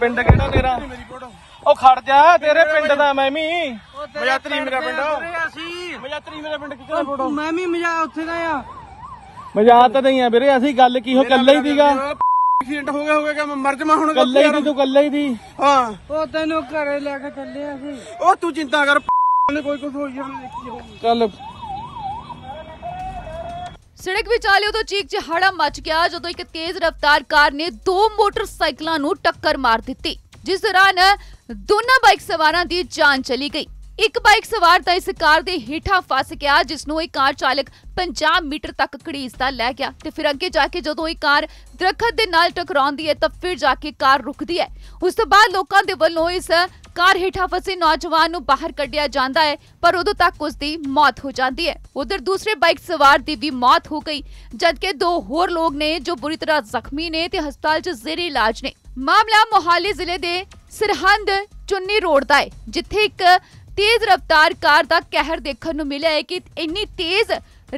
ਪਿੰਡ ਕਿਹੜਾ ਤੇਰਾ ਮੇਰੀ ਫੋਟੋ ਉਹ ਖੜ ਜਾ ਤੇਰੇ ਪਿੰਡ ਦਾ ਮੈਂ ਵੀ ਮਜਾਤਰੀ ਮੇਰਾ ਪਿੰਡ ਮਜਾਤਰੀ ਮੇਰਾ ਪਿੰਡ ਕਿਹੜਾ ਫੋਟੋ ਮੈਂ ਵੀ ਮਜਾ ਉੱਥੇ ਦਾ ਆ ਮਜ਼ਾਕ ਤਾਂ ਨਹੀਂ ਆ ਵੀਰੇ ਅਸੀਂ ਗੱਲ ਕੀ ਹੋ ਕੱਲੇ ਹੀ ਦੀਗਾ ਐਕਸੀਡੈਂਟ ਹੋ ਗਿਆ ਹੋਗਾ ਕਿ ਮੈਂ ਮਰ ਜਮਾ ਹੁਣ ਕੱਲੇ ਹੀ ਦੀ ਤੂੰ ਕੱਲੇ ਹੀ ਦੀ ਹਾਂ ਉਹ ਤੈਨੂੰ ਘਰੇ ਲੈ ਕੇ ਚੱਲਿਆ ਸੀ ਉਹ ਤੂੰ ਚਿੰਤਾ ਕਰ ਕੋਈ ਕੁਝ ਹੋਈ ਜਾਣਾ ਦੇਖੀ ਹੋਊ ਚੱਲ ਸੜਕ ਵਿਚਾਲੇ ਉਦੋਂ ਚੀਕ ਚਿਹਾੜਾ ਮਚ ਗਿਆ ਜਦੋਂ ਇੱਕ ਤੇਜ਼ ਰਫ਼ਤਾਰ ਕਾਰ ਨੇ ਦੋ ਮੋਟਰਸਾਈਕਲਾਂ ਨੂੰ ਟੱਕਰ ਮਾਰ ਦਿੱਤੀ ਜਿਸ ਦੌਰਾਨ ਦੋਨਾਂ ਬਾਈਕ ਸਵਾਰਾਂ ਦੀ ਜਾਨ ਚਲੀ ਗਈ ਇੱਕ ਬਾਈਕ ਸਵਾਰ ਤਾਂ ਇਸ ਕਾਰ ਦੇ ਹੇਠਾਂ ਫਸ ਗਿਆ ਜਿਸ ਨੂੰ ਇੱਕ ਕਾਰ ਚਾਲਕ 50 ਮੀਟਰ ਤੱਕ ਦਾ ਲੈ ਗਿਆ ਤੇ ਫਿਰ ਅੱਗੇ ਜਾ ਕੇ ਜਦੋਂ ਇਹ ਕਾਰ ਦਰਖਤ ਦੇ ਨਾਲ ਟਕਰਾਉਂਦੀ ਹੈ ਤਾਂ ਫਿਰ ਜਾ ਕੇ ਕਾਰ ਰੁਕਦੀ ਹੈ ਉਸ ਤੋਂ ਬਾਅਦ ਲੋਕਾਂ ਦੇ ਵੱਲੋਂ ਇਸ ਕਾਰ ਹੇਠਾਂ ਫਸੇ ਨੌਜਵਾਨ ਨੂੰ ਬਾਹਰ ਕੱਢਿਆ ਜਾਂਦਾ ਹੈ ਪਰ ਉਦੋਂ ਤੱਕ ਉਸ ਦੀ ਮੌਤ ਹੋ ਜਾਂਦੀ ਹੈ ਉਧਰ ਦੂਸਰੇ ਬਾਈਕ ਸਵਾਰ ਦੀ ਵੀ ਮੌਤ ਹੋ ਗਈ ਜਦਕਿ ਦੋ ਹੋਰ ਲੋਕ ਨੇ ਜੋ ਬੁਰੀ ਤਰ੍ਹਾਂ ਜ਼ਖਮੀ ਨੇ ਤੇ ਹਸਪਤਾਲ 'ਚ ਜ਼ੇਰੇ ਇਲਾਜ ਨੇ ਮਾਮਲਾ ਮੋਹਾਲੀ ਜ਼ਿਲ੍ਹੇ ਦੇ ਸਰਹੰਦ ਚੁੰਨੀ ਰੋਡ ਦਾ ਹੈ ਜਿੱਥੇ ਇੱਕ ਤੇਜ਼ ਰਫ਼ਤਾਰ ਕਾਰ ਦਾ ਕਹਿਰ ਦੇਖਣ ਨੂੰ ਮਿਲਿਆ ਹੈ ਕਿ ਇੰਨੀ ਤੇਜ਼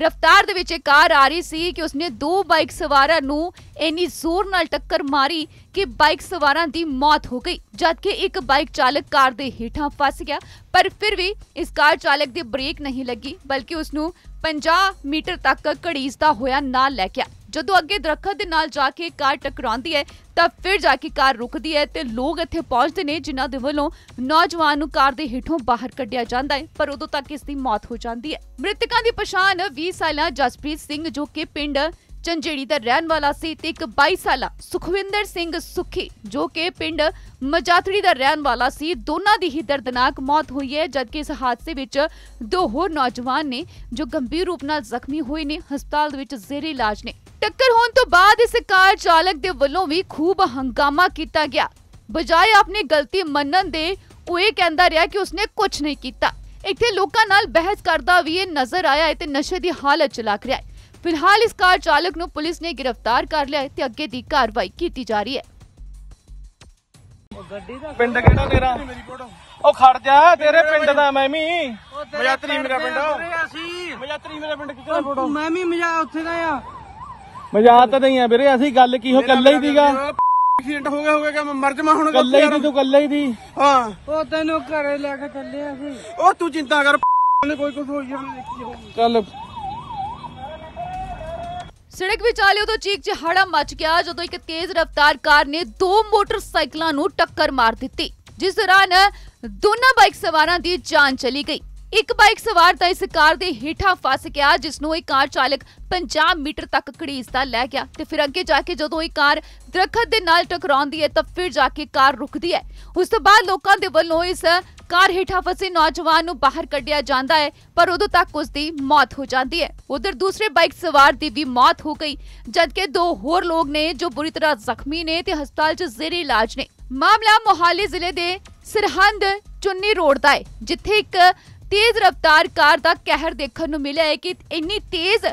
ਰਫ਼ਤਾਰ ਦੇ ਵਿੱਚ ਇੱਕ ਕਾਰ ਆ ਰਹੀ ਸੀ ਕਿ ਉਸਨੇ ਦੋ ਬਾਈਕ ਸਵਾਰਾਂ ਨੂੰ ਇੰਨੀ ਜ਼ੋਰ ਨਾਲ ਟੱਕਰ ਮਾਰੀ ਕਿ ਬਾਈਕ ਸਵਾਰਾਂ ਦੀ ਮੌਤ ਹੋ ਗਈ ਜਦਕਿ ਇੱਕ ਬਾਈਕ ਚਾਲਕ ਕਾਰ ਦੇ ਹੇਠਾਂ ਫਸ ਗਿਆ ਪਰ ਫਿਰ ਵੀ ਇਸ ਕਾਰ ਚਾਲਕ ਦੀ ਬ੍ਰੇਕ ਨਹੀਂ ਲੱਗੀ ਬਲਕਿ ਉਸ ਨੂੰ 50 ਮੀਟਰ ਤੱਕ ਘੜੀਸਦਾ ਹੋਇਆ ਨਾਲ ਲੈ ਗਿਆ ਜਦੋਂ ਅੱਗੇ ਦਰਖਤ ਦੇ ਨਾਲ ਜਾ ਕੇ ਕਾਰ ਟਕਰਾਉਂਦੀ ਹੈ ਤਾਂ ਫਿਰ ਜਾ ਕੇ ਕਾਰ ਰੁਕਦੀ ਹੈ ਤੇ ਲੋਕ ਇੱਥੇ ਪਹੁੰਚਦੇ ਨੇ ਜਿਨ੍ਹਾਂ ਦੇ ਵੱਲੋਂ ਨੌਜਵਾਨ ਨੂੰ ਕਾਰ ਦੇ ਹੇਠੋਂ ਬਾਹਰ ਕੱਢਿਆ ਜਾਂਦਾ ਹੈ ਪਰ ਉਦੋਂ ਤੱਕ ਇਸ ਦੀ ਮੌਤ ਹੋ ਜਾਂਦੀ ਹੈ ਮ੍ਰਿਤਕਾਂ ਦੀ ਪਛਾਣ 20 ਸਾਲਾ ਜਸਪ੍ਰੀਤ ਸਿੰਘ ਜੋ ਕਿ ਪਿੰਡ ਚੰਜੇੜੀ ਦਾ ਰਹਿਣ ਵਾਲਾ ਸੀ ਤੇ ਇੱਕ 22 ਸਾਲਾ ਸੁਖਵਿੰਦਰ ਸਿੰਘ ਸੁਖੀ ਜੋ ਕਿ ਪਿੰਡ ਮਜਾਤੜੀ ਦਾ ਰਹਿਣ ਵਾਲਾ ਸੀ ਦੋਨਾਂ ਦੀ ਹੀ ਦਰਦਨਾਕ ਮੌਤ ਹੋਈ ਹੈ ਜਦਕਿ ਇਸ ਹਾਦਸੇ ਵਿੱਚ ਦੋ ਹੋਰ ਨੌਜਵਾਨ ਨੇ ਜੋ ਗੰਭੀਰ ਰੂਪ ਨਾਲ ਜ਼ਖਮੀ ਹੋਏ ਨੇ ਹਸਪਤਾਲ ਦੇ ਵਿੱਚ ਜ਼ੇਰੇ ਇਲਾਜ ਨੇ ਟੱਕਰ ਹੋਣ ਤੋਂ ਬਾਅਦ ਇਸ ਕਾਰ ਚਾਲਕ ਦੇ ਵੱਲੋਂ ਵੀ ਖੂਬ ਹੰਗਾਮਾ ਕੀਤਾ ਗਿਆ ਬਜਾਏ ਆਪਣੀ ਗਲਤੀ ਮੰਨਣ ਦੇ ਉਹ ਇਹ ਕਹਿੰਦਾ ਰਿਹਾ ਕਿ ਉਸਨੇ ਕੁਝ ਨਹੀਂ ਕੀਤਾ ਇੱਥੇ ਲੋਕਾਂ ਨਾਲ ਬਹਿਸ ਕਰਦਾ ਵੀ ਇਹ ਨਜ਼ਰ ਆਇਆ ਤੇ ਨਸ਼ੇ ਦੀ ਹਾਲਤ ਚ ਲੱਗ ਰਿਹਾ ਹੈ ਫਿਲਹਾਲ ਇਸ ਕਾਰ ਚਾਲਕ ਨੂੰ ਪੁਲਿਸ ਨੇ ਗ੍ਰਿਫਤਾਰ ਕਰ ਲਿਆ ਤੇ ਅੱਗੇ ਦੀ ਕਾਰਵਾਈ ਕੀਤੀ ਜਾ ਰਹੀ ਹੈ ਪਿੰਡ ਕਿਹੜਾ ਤੇਰਾ ਉਹ ਖੜ ਜਾ ਤੇਰੇ ਪਿੰਡ ਦਾ ਮੈਂ ਵੀ ਮਜਾਤਰੀ ਮੇਰਾ ਪਿੰਡ ਮਜਾਤਰੀ ਮੇਰੇ ਪਿੰਡ ਕਿਹੜਾ ਮੈਂ ਵੀ ਮਜਾ ਉੱਥੇ ਦਾ ਆ ਮਜ਼ਾਕ ਤਾਂ ਨਹੀਂ ਆ ਵੀਰੇ ਅਸੀਂ ਗੱਲ ਕੀ ਹੋ ਕੱਲੇ ਹੀ ਦੀਗਾ ਐਕਸੀਡੈਂਟ ਹੋ ਗਿਆ ਗਿਆ ਕਿ ਮਰਜਮਾ ਮਰ ਜਾਵਾਂ ਹੁਣ ਕੱਲੇ ਹੀ ਦੀ ਤੂੰ ਕੱਲੇ ਹੀ ਦੀ ਹਾਂ ਉਹ ਤੈਨੂੰ ਘਰੇ ਲੈ ਕੇ ਚੱਲੇ ਅਸੀਂ ਉਹ ਤੂੰ ਚਿੰਤਾ ਕਰ ਕੋਈ ਕੁਝ ਹੋਈ ਜਾਣਾ ਦੇਖੀ ਚੱਲ ਸੜਕ ਵਿਚਾਲੇ ਤਾਂ ਚੀਕ ਚਿਹਾੜਾ ਮਚ ਗਿਆ ਜਦੋਂ ਇੱਕ ਤੇਜ਼ ਰਫ਼ਤਾਰ ਕਾਰ ਨੇ ਦੋ ਮੋਟਰਸਾਈਕਲਾਂ ਨੂੰ ਟੱਕਰ ਮਾਰ ਦਿੱਤੀ ਜਿਸ ਦੌਰਾਨ ਦੋਨਾਂ ਬਾਈਕ ਸਵਾਰਾਂ ਦੀ ਜਾਨ ਚਲੀ ਗਈ ਇੱਕ ਬਾਈਕ ਸਵਾਰ ਤਾਂ ਇਸ ਕਾਰ ਦੇ ਹੇਠਾਂ ਫਸ ਗਿਆ ਜਿਸ ਨੂੰ ਇੱਕ ਕਾਰ ਚਾਲਕ 50 ਮੀਟਰ ਤੱਕ ਖੜੀਸਦਾ ਲੈ ਗਿਆ ਤੇ ਫਿਰ ਅੱਗੇ ਜਾ ਕੇ ਜਦੋਂ ਇਹ ਕਾਰ ਦਰਖਤ ਦੇ ਨਾਲ ਟਕਰਾਉਂਦੀ ਹੈ ਤਾਂ ਫਿਰ ਜਾ ਕੇ ਕਾਰ ਰੁਕਦੀ ਹੈ ਉਸ ਤੋਂ ਬਾਅਦ ਲੋਕਾਂ ਦੇ ਵੱਲੋਂ ਇਸ ਕਾਰ ਹੇਠਾਂ ਫਸੇ ਨੌਜਵਾਨ ਨੂੰ ਬਾਹਰ ਕੱਢਿਆ ਜਾਂਦਾ ਹੈ ਪਰ ਉਦੋਂ ਤੱਕ ਉਸ ਦੀ ਮੌਤ ਹੋ ਜਾਂਦੀ ਹੈ ਉਧਰ ਦੂਸਰੇ ਬਾਈਕ ਸਵਾਰ ਦੀ ਵੀ ਮੌਤ ਹੋ ਗਈ ਜਦਕਿ ਦੋ ਹੋਰ ਲੋਕ ਨੇ ਜੋ ਬੁਰੀ ਤਰ੍ਹਾਂ ਜ਼ਖਮੀ ਨੇ ਤੇ ਹਸਪਤਾਲ 'ਚ ਜ਼ੇਰੇ ਇਲਾਜ ਨੇ ਮਾਮਲਾ ਮੋਹਾਲੀ ਜ਼ਿਲ੍ਹੇ ਦੇ ਸਰਹੰਦ ਚੁੰਨੀ ਰੋਡ ਦਾ ਹੈ ਜਿੱਥੇ ਇੱਕ ਤੇਜ਼ ਰਫ਼ਤਾਰ ਕਾਰ ਦਾ ਕਹਿਰ ਦੇਖਣ ਨੂੰ ਮਿਲਿਆ ਹੈ ਕਿ ਇੰਨੀ ਤੇਜ਼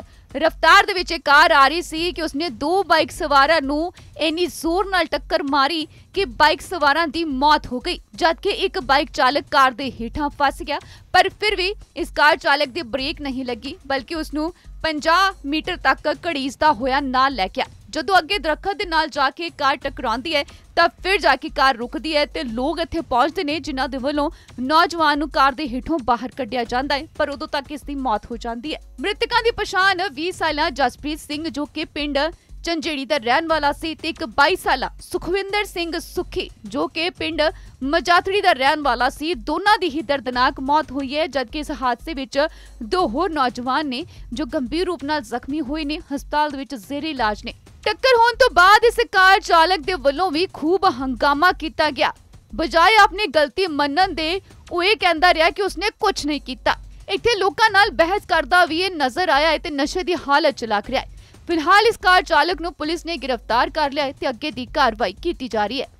ਰਫ਼ਤਾਰ ਦੇ ਵਿੱਚ ਕਾਰ ਆ ਰਹੀ ਸੀ ਕਿ ਉਸਨੇ ਦੋ ਬਾਈਕ ਸਵਾਰਾਂ ਨੂੰ ਇੰਨੀ ਜ਼ੋਰ ਨਾਲ ਟੱਕਰ ਮਾਰੀ ਕਿ ਬਾਈਕ ਸਵਾਰਾਂ ਦੀ ਮੌਤ ਹੋ ਗਈ ਜਦਕਿ ਇੱਕ ਬਾਈਕ ਚਾਲਕ ਕਾਰ ਦੇ ਹੇਠਾਂ ਫਸ ਗਿਆ ਪਰ ਫਿਰ ਵੀ ਇਸ ਕਾਰ ਚਾਲਕ ਦੀ ਬ੍ਰੇਕ ਨਹੀਂ ਲੱਗੀ ਬਲਕਿ ਉਸ ਨੂੰ 50 ਮੀਟਰ ਤੱਕ ਘੜੀਸਦਾ ਹੋਇਆ ਨਾਲ ਲੈ ਗਿਆ ਜਦੋਂ ਅੱਗੇ ਦਰਖਤ ਦੇ ਨਾਲ ਜਾ ਕੇ ਕਾਰ ਟਕਰਾਉਂਦੀ ਹੈ ਤਾਂ ਫਿਰ ਜਾ ਕੇ ਕਾਰ ਰੁਕਦੀ ਹੈ ਤੇ ਲੋਕ ਇੱਥੇ ਪਹੁੰਚਦੇ ਨੇ ਜਿਨ੍ਹਾਂ ਦੇ ਵੱਲੋਂ ਨੌਜਵਾਨ ਨੂੰ ਕਾਰ ਦੇ ਹੇਠੋਂ ਬਾਹਰ ਕੱਢਿਆ ਜਾਂਦਾ ਹੈ ਪਰ ਉਦੋਂ ਤੱਕ ਇਸ ਦੀ ਮੌਤ ਹੋ ਜਾਂਦੀ ਹੈ ਮ੍ਰਿਤਕਾਂ ਦੀ ਪਛਾਣ 20 ਸਾਲਾ ਜਸਪ੍ਰੀਤ ਸਿੰਘ ਜੋ ਕਿ ਪਿੰਡ ਚੰਜੇੜੀ ਦਾ ਰਹਿਣ ਵਾਲਾ ਸੀ ਤੇ ਇੱਕ 22 ਸਾਲਾ ਸੁਖਵਿੰਦਰ ਸਿੰਘ ਸੁਖੀ ਜੋ ਕਿ ਪਿੰਡ ਮਜਾਤੜੀ ਦਾ ਰਹਿਣ ਵਾਲਾ ਸੀ ਦੋਨਾਂ ਦੀ ਹੀ ਦਰਦਨਾਕ ਮੌਤ ਹੋਈ ਹੈ ਜਦਕਿ ਇਸ ਹਾਦਸੇ ਵਿੱਚ ਦੋ ਹੋਰ ਨੌਜਵਾਨ ਨੇ ਜੋ ਗੰਭੀਰ ਰੂਪ ਨਾਲ ਜ਼ਖਮੀ ਹੋਏ ਨੇ ਹਸਪਤਾਲ ਦੇ ਵਿੱਚ ਜ਼ੇਰੇ ਇਲਾਜ ਨੇ ਟੱਕਰ ਹੋਣ ਤੋਂ ਬਾਅਦ ਇਸ ਕਾਰ ਚਾਲਕ ਦੇ ਵੱਲੋਂ ਵੀ ਖੂਬ ਹੰਗਾਮਾ ਕੀਤਾ ਗਿਆ ਬਜਾਏ ਆਪਣੀ ਗਲਤੀ ਮੰਨਣ ਦੇ ਉਹ ਇਹ ਕਹਿੰਦਾ ਰਿਹਾ ਕਿ ਉਸਨੇ ਕੁਝ ਨਹੀਂ ਕੀਤਾ ਇੱਥੇ ਲੋਕਾਂ ਨਾਲ ਬਹਿਸ ਕਰਦਾ ਵੀ ਇਹ ਨਜ਼ਰ ਆਇਆ ਤੇ ਨਸ਼ੇ ਦੀ ਹਾਲਤ ਚ ਲੱਗ ਰਿਹਾ ਫਿਲਹਾਲ ਇਸ ਕਾਰ ਚਾਲਕ ਨੂੰ ਪੁਲਿਸ ਨੇ ਗ੍ਰਿਫਤਾਰ ਕਰ ਲਿਆ ਹੈ ਤੇ ਅੱਗੇ ਦੀ ਕਾਰਵਾਈ ਕੀਤੀ ਜਾ ਰਹੀ ਹੈ